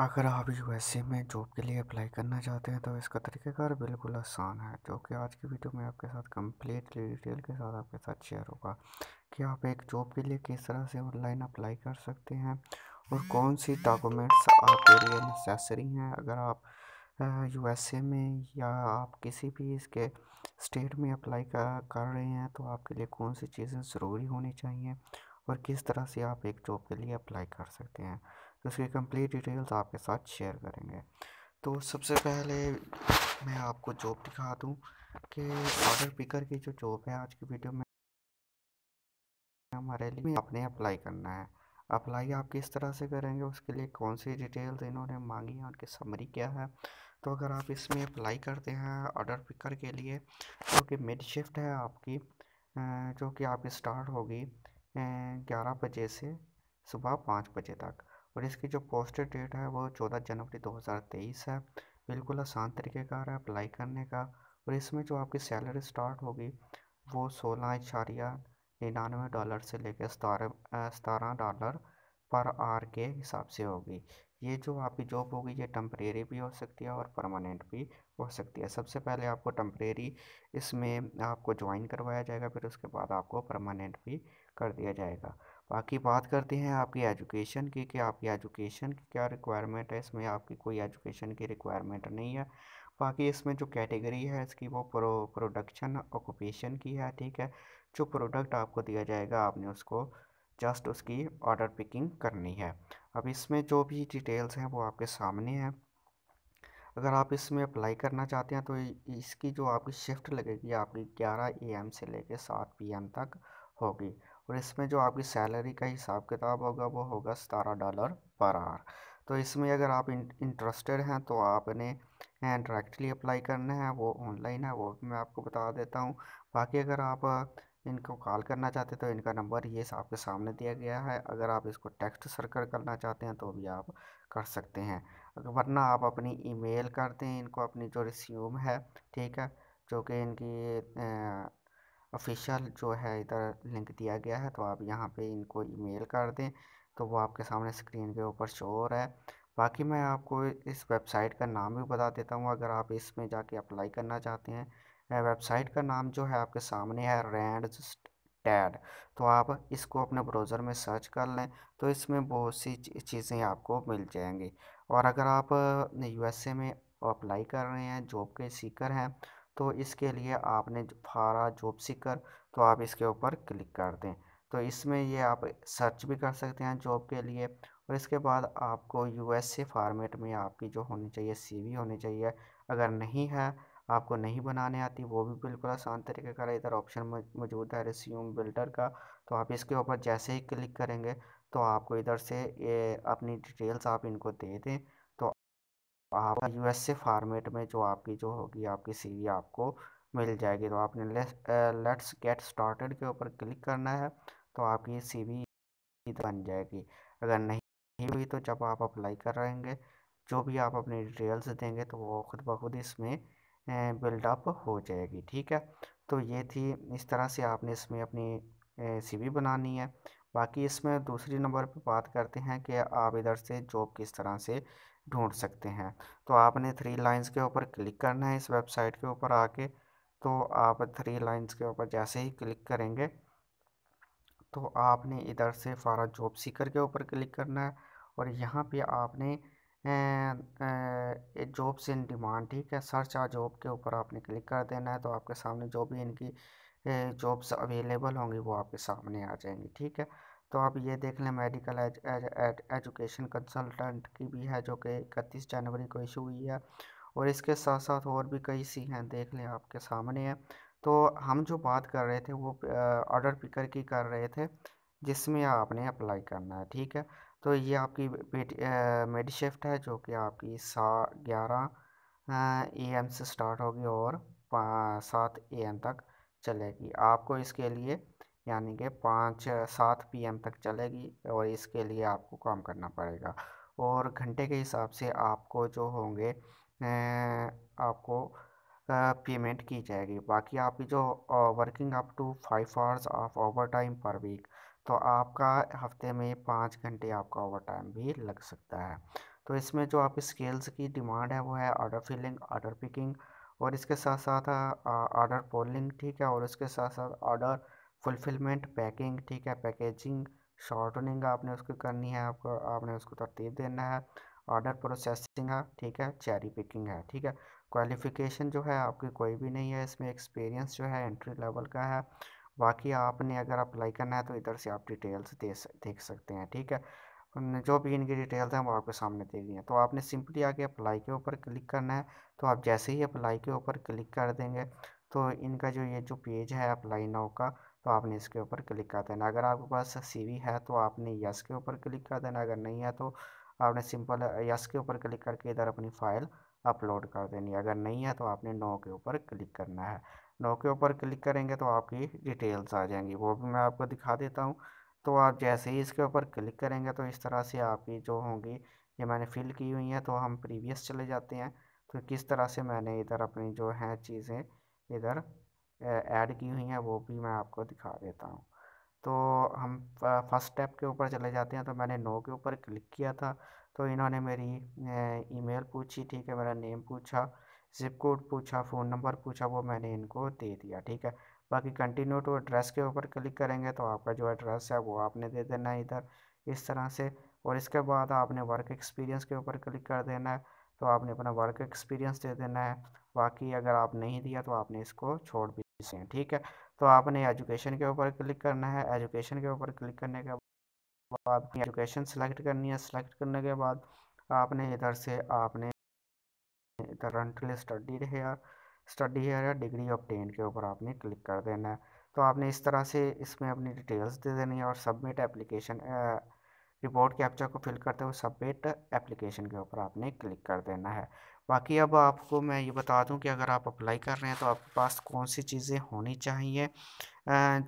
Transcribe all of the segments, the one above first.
अगर आप यूएसए में जॉब के लिए अप्लाई करना चाहते हैं तो इसका तरीक़ाकार बिल्कुल आसान है जो कि आज की वीडियो में आपके साथ कम्प्लीटली डिटेल के साथ आपके साथ शेयर होगा कि आप एक जॉब के लिए किस तरह से ऑनलाइन अप्लाई कर सकते हैं और कौन सी डॉक्यूमेंट्स आपके लिए नेसेसरी हैं अगर आप ए में या आप किसी भी इसके स्टेट में अप्लाई कर कर रहे हैं तो आपके लिए कौन सी चीज़ें ज़रूरी होनी चाहिए और किस तरह से आप एक जॉब के लिए अप्लाई कर सकते हैं उसकी कंप्लीट डिटेल्स आपके साथ शेयर करेंगे तो सबसे पहले मैं आपको जॉब दिखा दूँ कि ऑर्डर पिकर की जो जॉब है आज की वीडियो में हमारे लिए आपने अप्लाई करना है अप्लाई आप किस तरह से करेंगे उसके लिए कौन सी डिटेल्स इन्होंने मांगी हैं उनकी समरी क्या है तो अगर आप इसमें अप्लाई करते हैं ऑर्डर पिकर के लिए जो कि मिड शिफ्ट है आपकी जो कि आपकी स्टार्ट होगी ग्यारह बजे से सुबह पाँच बजे तक और इसकी जो पोस्ट डेट है वो चौदह जनवरी तेईस है बिल्कुल आसान तरीके का है अप्लाई करने का और इसमें जो आपकी सैलरी स्टार्ट होगी वो सोलह इशारिया निन्यानवे डॉलर से लेकर सतारह सतारह डॉलर पर आर के हिसाब से होगी ये जो आपकी जॉब होगी ये टम्परेरी भी हो सकती है और परमानेंट भी हो सकती है सबसे पहले आपको टम्परेरी इसमें आपको ज्वाइन करवाया जाएगा फिर उसके बाद आपको परमानेंट भी कर दिया जाएगा बाकी बात करते हैं आपकी एजुकेशन की कि आपकी एजुकेशन की क्या रिक्वायरमेंट है इसमें आपकी कोई एजुकेशन की रिक्वायरमेंट नहीं है बाकी इसमें जो कैटेगरी है इसकी वो प्रो प्रोडक्शन ऑक्यूपेशन की है ठीक है जो प्रोडक्ट आपको दिया जाएगा आपने उसको जस्ट उसकी ऑर्डर पिकिंग करनी है अब इसमें जो भी डिटेल्स हैं वो आपके सामने हैं अगर आप इसमें अप्लाई करना चाहते हैं तो इसकी जो आपकी शिफ्ट लगेगी आपकी ग्यारह ए एम से लेकर सात पी एम तक होगी और इसमें जो आपकी सैलरी का हिसाब किताब होगा वो होगा सतारह डॉलर पर आवर तो इसमें अगर आप इंटरेस्टेड हैं तो आपने डायरेक्टली अप्लाई करना है वो ऑनलाइन है वो भी मैं आपको बता देता हूँ बाकी अगर आप इनको कॉल करना चाहते हैं तो इनका नंबर ये आपके सामने दिया गया है अगर आप इसको टेक्स्ट सर्कल करना चाहते हैं तो भी आप कर सकते हैं अगर वरना आप अपनी ईमेल करते हैं इनको अपनी जो रिस्यूम है ठीक है जो कि इनकी ऑफिशियल जो है इधर लिंक दिया गया है तो आप यहाँ पे इनको ईमेल कर दें तो वो आपके सामने स्क्रीन के ऊपर शो हो रहा है बाकी मैं आपको इस वेबसाइट का नाम भी बता देता हूँ अगर आप इसमें जाके अप्लाई करना चाहते हैं वेबसाइट का नाम जो है आपके सामने है रैंड टैड तो आप इसको अपने ब्राउज़र में सर्च कर लें तो इसमें बहुत सी चीज़ें आपको मिल जाएंगी और अगर आप यूएसए में अप्लाई कर रहे हैं जॉब के सीकर हैं तो इसके लिए आपने फारा जॉब सीकर तो आप इसके ऊपर क्लिक कर दें तो इसमें ये आप सर्च भी कर सकते हैं जॉब के लिए और इसके बाद आपको यूएसए फॉर्मेट में आपकी जो होनी चाहिए सीवी होनी चाहिए अगर नहीं है आपको नहीं बनाने आती वो भी बिल्कुल आसान तरीके का इधर ऑप्शन मौजूद है रिस्यूम बिल्डर का तो आप इसके ऊपर जैसे ही क्लिक करेंगे तो आपको इधर से ये अपनी डिटेल्स आप इनको दे दें आपका यूएसए फॉर्मेट में जो आपकी जो होगी आपकी सीवी आपको मिल जाएगी तो आपने लेट्स गेट स्टार्टेड के ऊपर क्लिक करना है तो आपकी सीवी बन जाएगी अगर नहीं हुई तो जब आप अप्लाई कर रहेंगे जो भी आप अपने डिटेल्स देंगे तो वो खुद ब खुद इसमें बिल्डअप हो जाएगी ठीक है तो ये थी इस तरह से आपने इसमें अपनी सीवी बनानी है बाकी इसमें दूसरी नंबर पर बात करते हैं कि आप इधर से जॉब किस तरह से ढूंढ सकते हैं तो आपने थ्री लाइंस के ऊपर क्लिक करना है इस वेबसाइट के ऊपर आके तो आप थ्री लाइंस के ऊपर जैसे ही क्लिक करेंगे तो आपने इधर से फारा जॉब सीकर के ऊपर क्लिक करना है और यहाँ पे आपने जॉब्स इन डिमांड ठीक है सर्च आ जॉब के ऊपर आपने क्लिक कर देना है तो आपके सामने जो भी इनकी जॉब्स अवेलेबल होंगी वो आपके सामने आ जाएंगी ठीक है तो आप ये देख लें मेडिकल एज, एज, एज, एजुकेशन कंसल्टेंट की भी है जो कि इकतीस जनवरी को इशू हुई है और इसके साथ साथ और भी कई सी हैं देख लें आपके सामने है तो हम जो बात कर रहे थे वो ऑर्डर पिकर की कर रहे थे जिसमें आपने अप्लाई करना है ठीक है तो ये आपकी मेडी शिफ्ट है जो कि आपकी सा ग्यारह ए एम से स्टार्ट होगी और सात ए एम तक चलेगी आपको इसके लिए यानी कि पाँच सात एम तक चलेगी और इसके लिए आपको काम करना पड़ेगा और घंटे के हिसाब से आपको जो होंगे आपको पेमेंट की जाएगी बाकी आपकी जो working up to five hours of overtime per week तो आपका हफ्ते में पाँच घंटे आपका ओवर टाइम भी लग सकता है तो इसमें जो आपकी स्किल्स की डिमांड है वो है ऑर्डर फिलिंग ऑर्डर पिकिंग और इसके साथ साथ ऑर्डर पोलिंग ठीक है और इसके साथ साथ ऑर्डर फुलफिलमेंट पैकिंग ठीक है पैकेजिंग शॉर्टनिंग आपने उसको करनी है आपको आपने उसको तरतीब देना है ऑर्डर प्रोसेसिंग है ठीक है चेरी पिकिंग है ठीक है क्वालिफ़िकेशन जो है आपकी कोई भी नहीं है इसमें एक्सपीरियंस जो है एंट्री लेवल का है बाकी आपने अगर अप्लाई करना है तो इधर से आप डिटेल्स दे देख सकते हैं ठीक है जो भी इनकी डिटेल्स हैं वो आपके सामने दे दी हैं तो आपने सिंपली आके अप्लाई के ऊपर क्लिक करना है तो आप जैसे ही अप्लाई के ऊपर क्लिक कर देंगे तो इनका जो ये जो पेज है अप्लाई नाउ का तो आपने इसके ऊपर क्लिक कर देना अगर आपके पास सी है तो आपने यस के ऊपर क्लिक कर देना अगर नहीं है तो आपने सिंपल यस के ऊपर क्लिक करके इधर अपनी फ़ाइल अपलोड कर देनी अगर नहीं है तो आपने नो के ऊपर क्लिक करना है नो के ऊपर क्लिक करेंगे तो आपकी डिटेल्स आ जाएंगी वो भी मैं आपको दिखा देता हूँ तो आप जैसे ही इसके ऊपर क्लिक करेंगे तो इस तरह से आपकी जो होंगी ये मैंने फिल की हुई हैं तो हम प्रीवियस चले जाते हैं तो किस तरह से मैंने इधर अपनी जो हैं चीज़ें इधर ऐड की हुई हैं वो भी मैं आपको दिखा देता हूँ तो हम फर्स्ट स्टेप के ऊपर चले जाते हैं तो मैंने नो के ऊपर क्लिक किया था तो इन्होंने मेरी ईमेल पूछी ठीक है मेरा नेम पूछा जिप कोड पूछा फ़ोन नंबर पूछा वो मैंने इनको दे दिया ठीक है बाकी कंटिन्यू टू एड्रेस के ऊपर क्लिक करेंगे तो आपका जो एड्रेस है वो आपने दे देना है इधर इस तरह से और इसके बाद आपने वर्क एक्सपीरियंस के ऊपर क्लिक कर देना है तो आपने अपना वर्क एक्सपीरियंस दे देना है बाकी अगर आप नहीं दिया तो आपने इसको छोड़ दिया हैं ठीक है तो आपने एजुकेशन के ऊपर क्लिक करना है एजुकेशन के ऊपर क्लिक करने के बाद एजुकेशन सेलेक्ट करनी है सेलेक्ट करने के बाद आपने इधर से आपने currently study here study here या डिग्री ऑप्टेन के ऊपर आपने क्लिक कर देना है तो आपने इस तरह से इसमें अपनी डिटेल्स दे देनी है और सबमिट एप्लीकेशन रिपोर्ट कैप्चा को फिल करते हुए सबमिट एप्लीकेशन के ऊपर आपने क्लिक कर देना है बाकी अब आपको मैं ये बता दूं कि अगर आप अप्लाई कर रहे हैं तो आपके पास कौन सी चीज़ें होनी चाहिए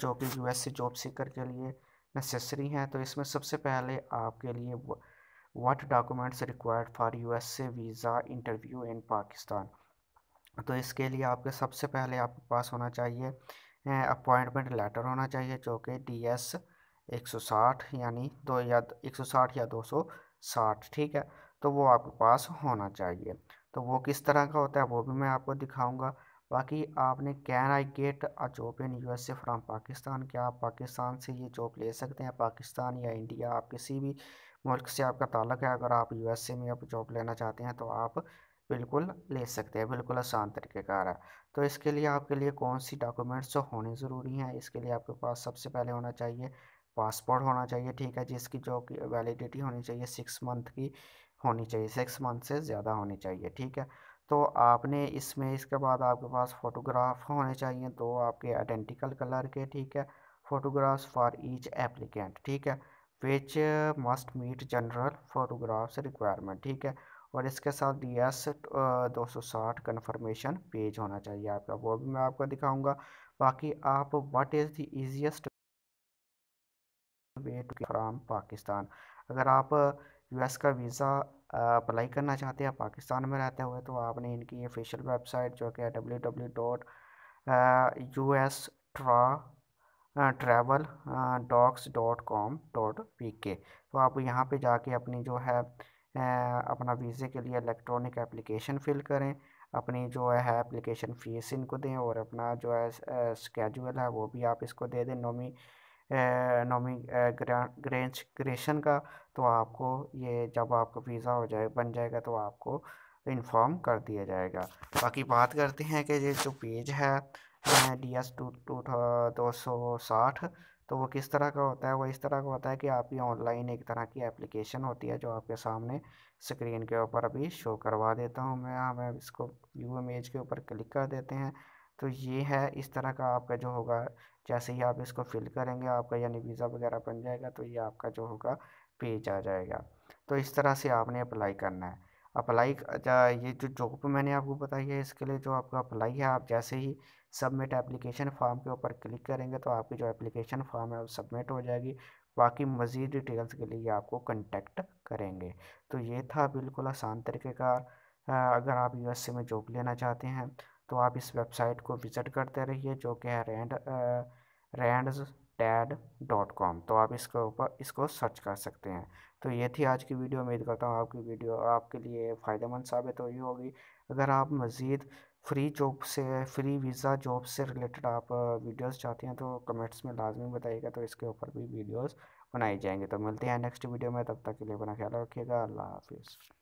जो कि यू एस जॉब सीकर के लिए नेसेसरी हैं तो इसमें सबसे पहले आपके लिए what documents required for U S visa interview in Pakistan तो इसके लिए आपके सबसे पहले आपके पास होना चाहिए अपॉइंटमेंट लेटर होना चाहिए जो कि डी एस एक सौ साठ यानी दो या एक सौ साठ या दो सौ साठ ठीक है तो वो आपके पास होना चाहिए तो वो किस तरह का होता है वो भी मैं आपको दिखाऊंगा बाकी आपने can I get a job in U S A from Pakistan क्या आप पाकिस्तान से ये जॉब ले सकते हैं पाकिस्तान या इंडिया आप किसी भी मुल्क से आपका ताल्लक है अगर आप यू एस ए में अब जॉब लेना चाहते हैं तो आप बिल्कुल ले सकते हैं बिल्कुल आसान तरीक़ेकार है तो इसके लिए आपके लिए कौन सी डॉक्यूमेंट्स होने ज़रूरी हैं इसके लिए आपके पास सबसे पहले होना चाहिए पासपोर्ट होना चाहिए ठीक है जिसकी जो कि वैलिडिटी होनी चाहिए सिक्स मंथ की होनी चाहिए सिक्स मंथ से ज़्यादा होनी चाहिए ठीक है तो आपने इसमें इसके बाद आपके पास फ़ोटोग्राफ होने चाहिए तो आपके आइडेंटिकल कलर के ठीक है फ़ोटोग्राफ्स फॉर ईच एप्लीकेंट ठीक है which must meet general photographs requirement ठीक है और इसके साथ डी एस दो सौ साठ कन्फर्मेशन पेज होना चाहिए आपका वो भी मैं आपको दिखाऊंगा बाकी आप what is the easiest way to from Pakistan अगर आप यूएस का वीज़ा अप्लाई करना चाहते हैं पाकिस्तान में रहते हुए तो आपने इनकी ऑफिशियल वेबसाइट जो कि W W dot U S tra travel docs dot com dot P K तो आप यहाँ पे जाके अपनी जो है अपना वीज़े के लिए इलेक्ट्रॉनिक एप्लीकेशन फिल करें अपनी जो है एप्लीकेशन फ़ीस इनको दें और अपना जो है स्केजूल है वो भी आप इसको दे दें नोमी नॉमी ग्रेंच ग्रेशन का तो आपको ये जब आपका वीज़ा हो जाए बन जाएगा तो आपको इन्फॉर्म कर दिया जाएगा बाकी बात करते हैं कि ये जो पेज है डी एस टू टू दो सौ साठ तो वो किस तरह का होता है वो इस तरह का होता है कि आपकी ऑनलाइन एक तरह की एप्लीकेशन होती है जो आपके सामने स्क्रीन के ऊपर अभी शो करवा देता हूँ मैं हमें इसको व्यू इमेज के ऊपर क्लिक कर देते हैं तो ये है इस तरह का आपका जो होगा जैसे ही आप इसको फिल करेंगे आपका यानी वीज़ा वगैरह बन जाएगा तो ये आपका जो होगा पेज आ जाएगा तो इस तरह से आपने अप्लाई करना है अप्लाई ये जो जॉब मैंने आपको बताई है इसके लिए जो आपका अप्लाई है आप जैसे ही सबमिट एप्लीकेशन फॉर्म के ऊपर क्लिक करेंगे तो आपकी जो एप्लीकेशन फॉर्म है वो सबमिट हो जाएगी बाकी मज़ीद डिटेल्स के लिए आपको कंटेक्ट करेंगे तो ये था बिल्कुल आसान तरीके का अगर आप यूएसए में जॉब लेना चाहते हैं तो आप इस वेबसाइट को विज़िट करते रहिए जो कि है रेंड रेंड्स टैड डॉट कॉम तो आप इसके ऊपर इसको सर्च कर सकते हैं तो ये थी आज की वीडियो उम्मीद करता हूँ आपकी वीडियो आपके लिए फ़ायदेमंद साबित हुई होगी अगर आप मज़ीद फ्री जॉब से फ्री वीज़ा जॉब से रिलेटेड आप वीडियोस चाहते हैं तो कमेंट्स में लाजमी बताइएगा तो इसके ऊपर भी वीडियोस बनाई जाएंगे तो मिलते हैं नेक्स्ट वीडियो में तब तक के लिए अपना ख्याल रखिएगा अल्लाह हाफिज़